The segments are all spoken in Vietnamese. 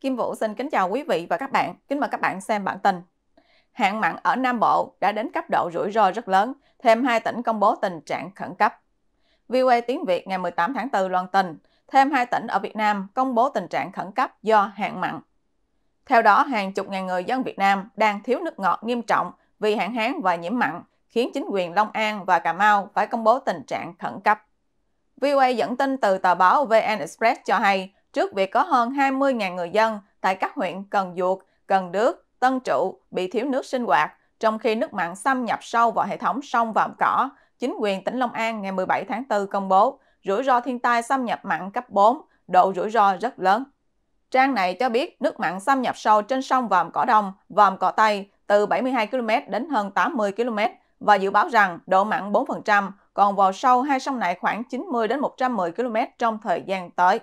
Kim Vũ xin kính chào quý vị và các bạn. Kính mời các bạn xem bản tin. Hạn mặn ở Nam Bộ đã đến cấp độ rủi ro rất lớn, thêm hai tỉnh công bố tình trạng khẩn cấp. VOA tiếng Việt ngày 18 tháng 4 loan tin, thêm hai tỉnh ở Việt Nam công bố tình trạng khẩn cấp do hạn mặn. Theo đó, hàng chục ngàn người dân Việt Nam đang thiếu nước ngọt nghiêm trọng vì hạn hán và nhiễm mặn, khiến chính quyền Long An và Cà Mau phải công bố tình trạng khẩn cấp. VOA dẫn tin từ tờ báo VN Express cho hay, trước việc có hơn 20.000 người dân tại các huyện Cần Duộc, Cần Đước, Tân Trụ bị thiếu nước sinh hoạt, trong khi nước mặn xâm nhập sâu vào hệ thống sông vàm cỏ, chính quyền tỉnh Long An ngày 17 tháng 4 công bố rủi ro thiên tai xâm nhập mặn cấp 4, độ rủi ro rất lớn. Trang này cho biết nước mặn xâm nhập sâu trên sông Vàm Cỏ Đông, Vàm Cỏ Tây từ 72 km đến hơn 80 km và dự báo rằng độ mặn 4%, còn vào sâu hai sông này khoảng 90 đến 110 km trong thời gian tới.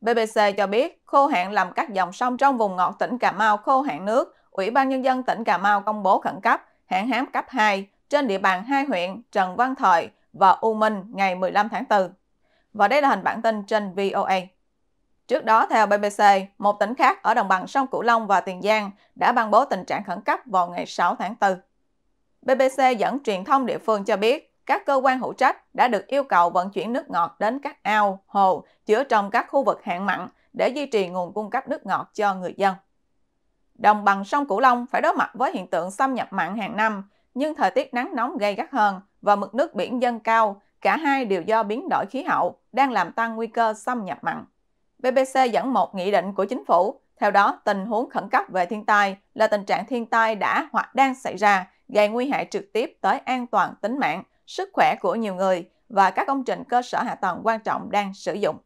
BBC cho biết khô hạn làm các dòng sông trong vùng ngọt tỉnh Cà Mau khô hạn nước. Ủy ban Nhân dân tỉnh Cà Mau công bố khẩn cấp hạn hán cấp 2 trên địa bàn hai huyện Trần Văn Thời và U Minh ngày 15 tháng 4. Và đây là hình bản tin trên VOA. Trước đó, theo BBC, một tỉnh khác ở đồng bằng sông Cửu Long và Tiền Giang đã ban bố tình trạng khẩn cấp vào ngày 6 tháng 4. BBC dẫn truyền thông địa phương cho biết, các cơ quan hữu trách đã được yêu cầu vận chuyển nước ngọt đến các ao, hồ, chứa trồng các khu vực hạn mặn để duy trì nguồn cung cấp nước ngọt cho người dân. Đồng bằng sông Cửu Long phải đối mặt với hiện tượng xâm nhập mặn hàng năm, nhưng thời tiết nắng nóng gây gắt hơn và mực nước biển dâng cao, cả hai đều do biến đổi khí hậu đang làm tăng nguy cơ xâm nhập mặn. BBC dẫn một nghị định của chính phủ, theo đó tình huống khẩn cấp về thiên tai là tình trạng thiên tai đã hoặc đang xảy ra gây nguy hại trực tiếp tới an toàn tính mạng, sức khỏe của nhiều người và các công trình cơ sở hạ tầng quan trọng đang sử dụng.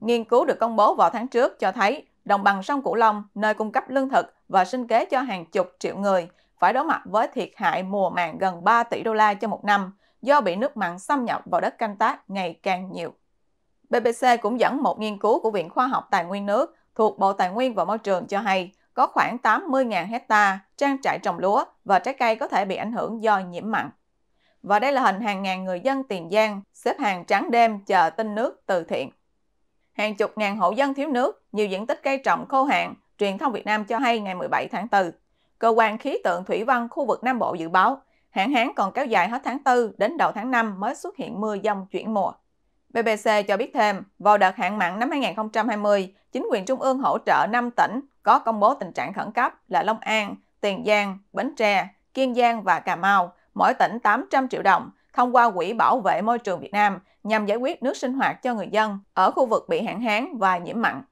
Nghiên cứu được công bố vào tháng trước cho thấy đồng bằng sông Cửu Long, nơi cung cấp lương thực và sinh kế cho hàng chục triệu người, phải đối mặt với thiệt hại mùa màng gần 3 tỷ đô la cho một năm do bị nước mặn xâm nhập vào đất canh tác ngày càng nhiều. BBC cũng dẫn một nghiên cứu của Viện Khoa học Tài nguyên nước thuộc Bộ Tài nguyên và Môi trường cho hay có khoảng 80.000 hecta trang trại trồng lúa và trái cây có thể bị ảnh hưởng do nhiễm mặn. Và đây là hình hàng ngàn người dân Tiền Giang xếp hàng trắng đêm chờ tin nước từ thiện. Hàng chục ngàn hộ dân thiếu nước, nhiều diện tích cây trồng khô hạn, truyền thông Việt Nam cho hay ngày 17 tháng 4. Cơ quan khí tượng thủy văn khu vực Nam Bộ dự báo, hạn hán còn kéo dài hết tháng 4 đến đầu tháng 5 mới xuất hiện mưa dông chuyển mùa. BBC cho biết thêm, vào đợt hạn mặn năm 2020, chính quyền trung ương hỗ trợ 5 tỉnh có công bố tình trạng khẩn cấp là Long An, Tiền Giang, Bến Tre, Kiên Giang và Cà Mau mỗi tỉnh 800 triệu đồng thông qua Quỹ Bảo vệ Môi trường Việt Nam nhằm giải quyết nước sinh hoạt cho người dân ở khu vực bị hạn hán và nhiễm mặn.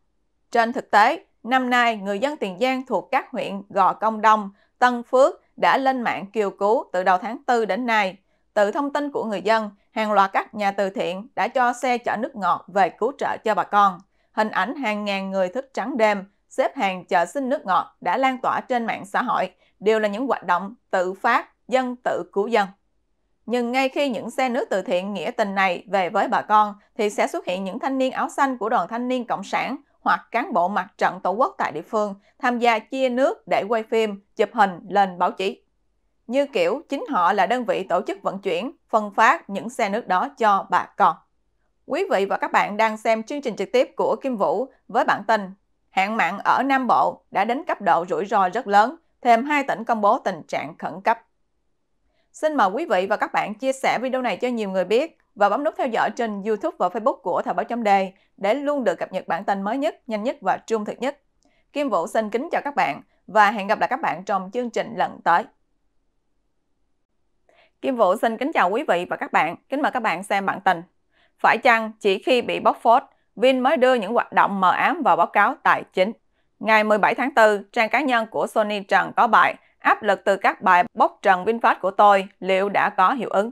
Trên thực tế, năm nay người dân Tiền Giang thuộc các huyện Gò Công Đông, Tân Phước đã lên mạng kêu cứu từ đầu tháng 4 đến nay. Từ thông tin của người dân, hàng loạt các nhà từ thiện đã cho xe chở nước ngọt về cứu trợ cho bà con. Hình ảnh hàng ngàn người thức trắng đêm, xếp hàng chờ xin nước ngọt đã lan tỏa trên mạng xã hội, đều là những hoạt động tự phát dân tự cứu dân. Nhưng ngay khi những xe nước từ thiện nghĩa tình này về với bà con thì sẽ xuất hiện những thanh niên áo xanh của đoàn thanh niên Cộng sản hoặc cán bộ mặt trận Tổ quốc tại địa phương tham gia chia nước để quay phim, chụp hình lên báo chí. Như kiểu chính họ là đơn vị tổ chức vận chuyển, phân phát những xe nước đó cho bà con. Quý vị và các bạn đang xem chương trình trực tiếp của Kim Vũ với bản tin Hạn mặn ở Nam Bộ đã đến cấp độ rủi ro rất lớn, thêm hai tỉnh công bố tình trạng khẩn cấp. Xin mời quý vị và các bạn chia sẻ video này cho nhiều người biết và bấm nút theo dõi trên YouTube và Facebook của Thời báo chấm đề để luôn được cập nhật bản tin mới nhất, nhanh nhất và trung thực nhất. Kim Vũ xin kính chào các bạn và hẹn gặp lại các bạn trong chương trình lần tới. Kim Vũ xin kính chào quý vị và các bạn. Kính mời các bạn xem bản tin. Phải chăng chỉ khi bị bóc phốt, Vin mới đưa những hoạt động mờ ám vào báo cáo tài chính? Ngày 17 tháng 4, trang cá nhân của Sony Trần có bài áp lực từ các bài bóc trần VinFast của tôi liệu đã có hiệu ứng?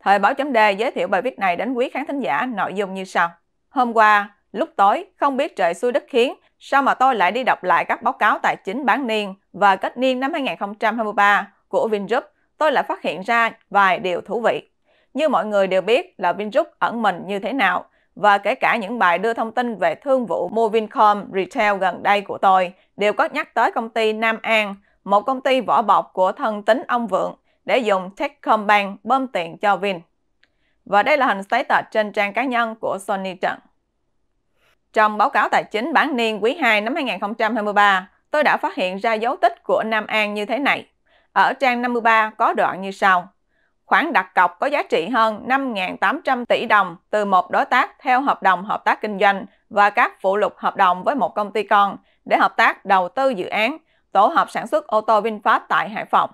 Thời báo chấm đề giới thiệu bài viết này đến quý khán thính giả nội dung như sau. Hôm qua, lúc tối, không biết trời xui đất khiến, sao mà tôi lại đi đọc lại các báo cáo tài chính bán niên và kết niên năm 2023 của Vingroup, tôi lại phát hiện ra vài điều thú vị. Như mọi người đều biết là Vingroup ẩn mình như thế nào, và kể cả những bài đưa thông tin về thương vụ mua Vincom Retail gần đây của tôi đều có nhắc tới công ty Nam An một công ty vỏ bọc của thân tính ông Vượng, để dùng Techcombank bơm tiền cho Vin. Và đây là hình status trên trang cá nhân của Sony Trần. Trong báo cáo tài chính bán niên quý 2 năm 2023, tôi đã phát hiện ra dấu tích của Nam An như thế này. Ở trang 53 có đoạn như sau. Khoản đặt cọc có giá trị hơn 5.800 tỷ đồng từ một đối tác theo hợp đồng hợp tác kinh doanh và các phụ lục hợp đồng với một công ty con để hợp tác đầu tư dự án tổ hợp sản xuất ô tô VinFast tại Hải Phòng.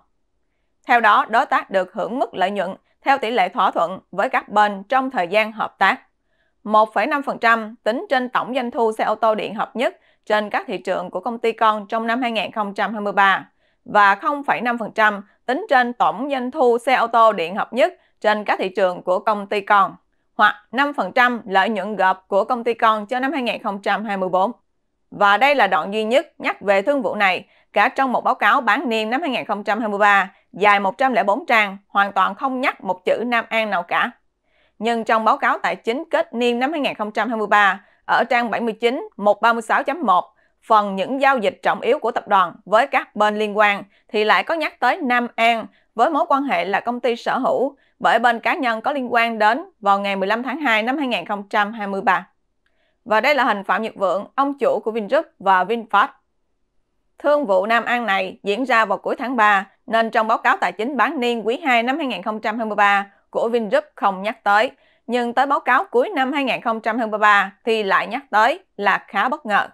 Theo đó, đối tác được hưởng mức lợi nhuận theo tỷ lệ thỏa thuận với các bên trong thời gian hợp tác. 1,5% tính trên tổng doanh thu xe ô tô điện hợp nhất trên các thị trường của công ty con trong năm 2023 và 0,5% tính trên tổng doanh thu xe ô tô điện hợp nhất trên các thị trường của công ty con hoặc 5% lợi nhuận gộp của công ty con cho năm 2024. Và đây là đoạn duy nhất nhắc về thương vụ này cả trong một báo cáo bán niên năm 2023 dài 104 trang, hoàn toàn không nhắc một chữ Nam An nào cả. Nhưng trong báo cáo tài chính kết niên năm 2023, ở trang 79 136.1, phần những giao dịch trọng yếu của tập đoàn với các bên liên quan thì lại có nhắc tới Nam An với mối quan hệ là công ty sở hữu bởi bên cá nhân có liên quan đến vào ngày 15 tháng 2 năm 2023. Và đây là hình Phạm Nhật Vượng, ông chủ của Vingroup và VinFast. Thương vụ Nam An này diễn ra vào cuối tháng 3, nên trong báo cáo tài chính bán niên quý 2 năm 2023 của Vingroup không nhắc tới, nhưng tới báo cáo cuối năm 2023 thì lại nhắc tới là khá bất ngờ.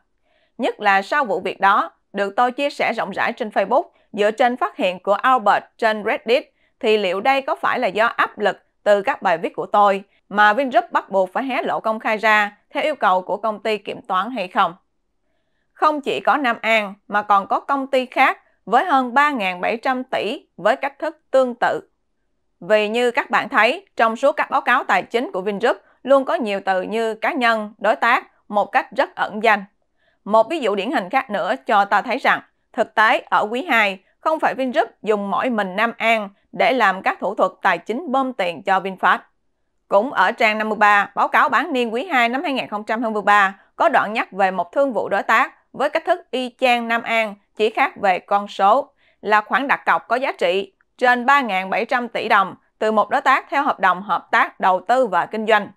Nhất là sau vụ việc đó, được tôi chia sẻ rộng rãi trên Facebook dựa trên phát hiện của Albert trên Reddit, thì liệu đây có phải là do áp lực từ các bài viết của tôi mà Vingroup bắt buộc phải hé lộ công khai ra theo yêu cầu của công ty kiểm toán hay không? không chỉ có Nam An mà còn có công ty khác với hơn 3.700 tỷ với cách thức tương tự. Vì như các bạn thấy, trong số các báo cáo tài chính của Vingroup luôn có nhiều từ như cá nhân, đối tác một cách rất ẩn danh. Một ví dụ điển hình khác nữa cho ta thấy rằng, thực tế ở quý 2, không phải Vingroup dùng mỗi mình Nam An để làm các thủ thuật tài chính bơm tiền cho VinFast. Cũng ở trang 53, báo cáo bán niên quý 2 năm 2023 có đoạn nhắc về một thương vụ đối tác với cách thức y chang Nam An, chỉ khác về con số, là khoản đặt cọc có giá trị trên 3.700 tỷ đồng từ một đối tác theo hợp đồng hợp tác đầu tư và kinh doanh.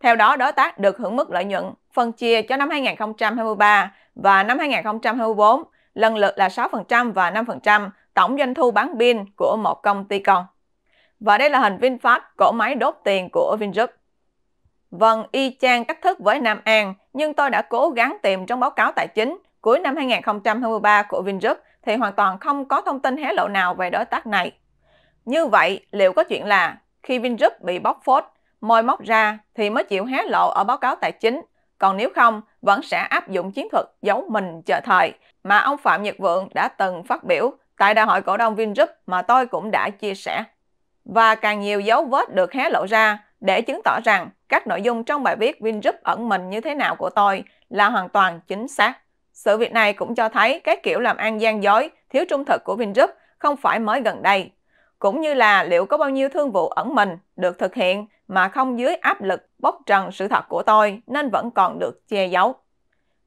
Theo đó, đối tác được hưởng mức lợi nhuận phân chia cho năm 2023 và năm 2024 lần lượt là 6% và 5% tổng doanh thu bán pin của một công ty con. Và đây là hình VinFast cổ máy đốt tiền của Vingroup. Vâng, y chang cách thức với Nam An, nhưng tôi đã cố gắng tìm trong báo cáo tài chính cuối năm 2023 của Vingroup thì hoàn toàn không có thông tin hé lộ nào về đối tác này. Như vậy, liệu có chuyện là khi Vingroup bị bóc phốt, môi móc ra thì mới chịu hé lộ ở báo cáo tài chính, còn nếu không vẫn sẽ áp dụng chiến thuật giấu mình chờ thời mà ông Phạm Nhật Vượng đã từng phát biểu tại đại hội cổ đông Vingroup mà tôi cũng đã chia sẻ. Và càng nhiều dấu vết được hé lộ ra để chứng tỏ rằng các nội dung trong bài viết Vingroup ẩn mình như thế nào của tôi là hoàn toàn chính xác. Sự việc này cũng cho thấy các kiểu làm ăn gian dối, thiếu trung thực của Vingroup không phải mới gần đây, cũng như là liệu có bao nhiêu thương vụ ẩn mình được thực hiện mà không dưới áp lực bóc trần sự thật của tôi nên vẫn còn được che giấu.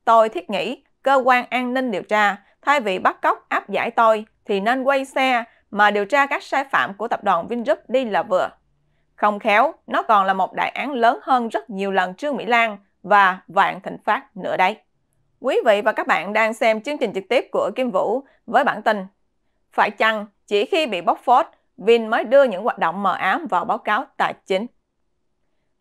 Tôi thiết nghĩ cơ quan an ninh điều tra thay vì bắt cóc áp giải tôi thì nên quay xe mà điều tra các sai phạm của tập đoàn Vingroup đi là vừa. Không khéo, nó còn là một đại án lớn hơn rất nhiều lần Trương Mỹ Lan và Vạn Thịnh Phát nữa đấy. Quý vị và các bạn đang xem chương trình trực tiếp của Kim Vũ với bản tin Phải chăng chỉ khi bị bóc phốt, Vin mới đưa những hoạt động mờ ám vào báo cáo tài chính?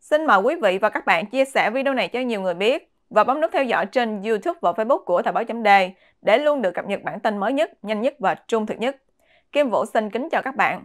Xin mời quý vị và các bạn chia sẻ video này cho nhiều người biết và bấm nút theo dõi trên YouTube và Facebook của Thời báo chấm đề để luôn được cập nhật bản tin mới nhất, nhanh nhất và trung thực nhất. Kim Vũ xin kính chào các bạn